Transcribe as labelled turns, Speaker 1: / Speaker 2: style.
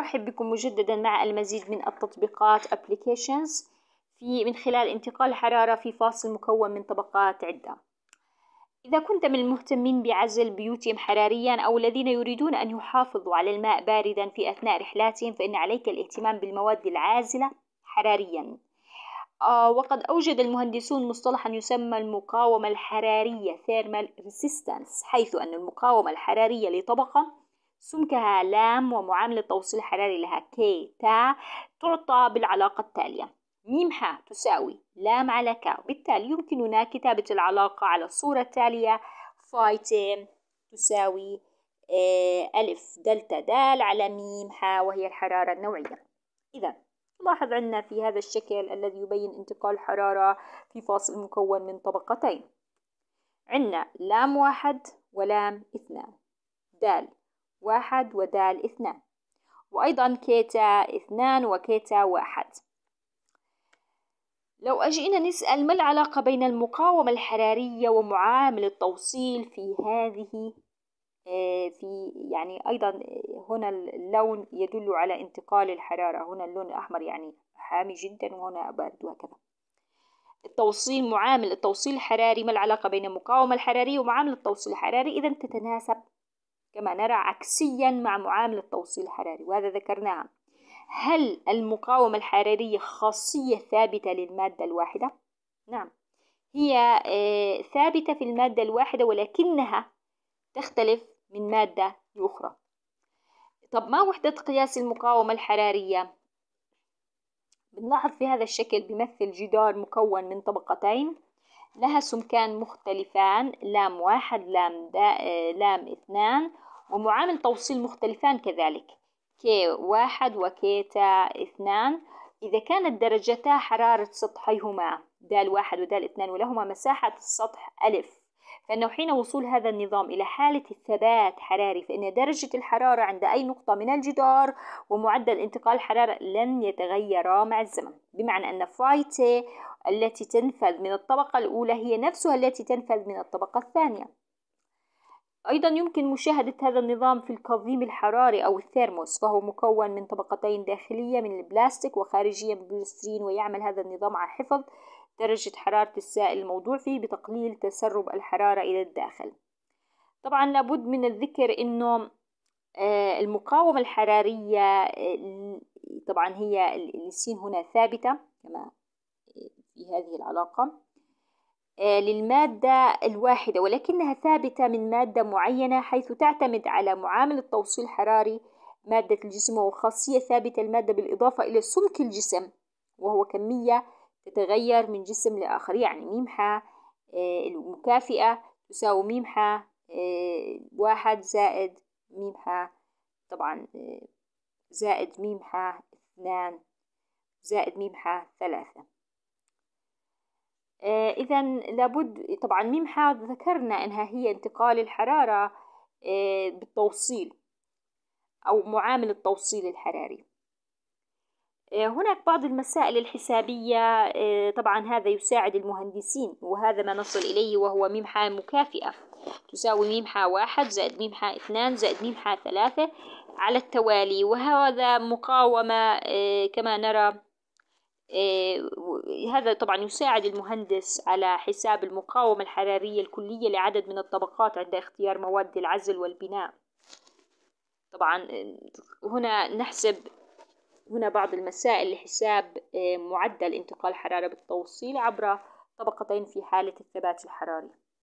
Speaker 1: نرحب بكم مجددا مع المزيد من التطبيقات applications في من خلال انتقال حرارة في فاصل مكون من طبقات عدة إذا كنت من المهتمين بعزل بيوتهم حراريا أو الذين يريدون أن يحافظوا على الماء باردا في أثناء رحلاتهم فإن عليك الاهتمام بالمواد العازلة حراريا آه وقد أوجد المهندسون مصطلحا يسمى المقاومة الحرارية thermal resistance حيث أن المقاومة الحرارية لطبقة سمكها لام ومعاملة توصيل حراري لها كي تا تعطى بالعلاقة التالية ميم ح تساوي لام على ك بالتالي يمكننا كتابة العلاقة على الصورة التالية فاي ت تساوي آه، ألف دلتا دال على ميم ح وهي الحرارة النوعية إذا لاحظ عندنا في هذا الشكل الذي يبين انتقال الحرارة في فاصل مكون من طبقتين عندنا لام واحد ولام اثنان دال واحد ودال اثنان وأيضا كيتا اثنان وكيتا واحد لو أجئنا نسأل ما العلاقة بين المقاومة الحرارية ومعامل التوصيل في هذه آه، في يعني أيضا آه، هنا اللون يدل على انتقال الحرارة هنا اللون الأحمر يعني حامي جدا وهنا بارد وهكذا التوصيل معامل التوصيل الحراري ما العلاقة بين المقاومة الحرارية ومعامل التوصيل الحراري إذا تتناسب كما نرى عكسيا مع معامل التوصيل الحراري وهذا ذكرناها هل المقاومة الحرارية خاصية ثابتة للمادة الواحدة؟ نعم هي آه، ثابتة في المادة الواحدة ولكنها تختلف من مادة لأخرى طب ما وحدة قياس المقاومة الحرارية؟ بنلاحظ في هذا الشكل بيمثل جدار مكون من طبقتين لها سمكان مختلفان لام واحد لام دا آه، لام اثنان ومعامل توصيل مختلفان كذلك كي واحد وكيتا اثنان إذا كانت درجتا حرارة سطحيهما دال واحد ودال اثنان ولهما مساحة السطح ألف فإنه حين وصول هذا النظام إلى حالة الثبات حراري فإن درجة الحرارة عند أي نقطة من الجدار ومعدل انتقال الحرارة لن يتغيرا مع الزمن بمعنى أن فايتي التي تنفذ من الطبقة الأولى هي نفسها التي تنفذ من الطبقة الثانية أيضا يمكن مشاهدة هذا النظام في الكظيم الحراري أو الثيرموس فهو مكون من طبقتين داخلية من البلاستيك وخارجية من البوليسترين ويعمل هذا النظام على حفظ درجة حرارة السائل الموضوع فيه بتقليل تسرب الحرارة إلى الداخل طبعا لابد من الذكر أنه آه، المقاومة الحرارية آه، طبعا هي السين هنا ثابتة كما في هذه العلاقة آه، للمادة الواحدة ولكنها ثابتة من مادة معينة حيث تعتمد على معامل التوصيل الحراري مادة الجسم وخاصية ثابتة المادة بالإضافة إلى سمك الجسم وهو كمية تتغير من جسم لآخر يعني ميمحة آه، المكافئة تساوي ميمحة آه، واحد زائد ميمحة طبعا زائد ميمحة اثنان زائد ميمحة ثلاثة آه، إذا لابد طبعا ميم حاد ذكرنا إنها هي انتقال الحرارة آه، بالتوصيل أو معامل التوصيل الحراري آه، هناك بعض المسائل الحسابية طبعا هذا يساعد المهندسين وهذا ما نصل إليه وهو ميم حا مكافئة تساوي ميم حا واحد زائد ميم حا اثنان زائد ميم حا ثلاثة على التوالي وهذا مقاومة كما نرى إيه، هذا طبعا يساعد المهندس على حساب المقاومة الحرارية الكلية لعدد من الطبقات عند اختيار مواد العزل والبناء طبعا إيه، هنا نحسب هنا بعض المسائل لحساب إيه، معدل انتقال حرارة بالتوصيل عبر طبقتين في حالة الثبات الحراري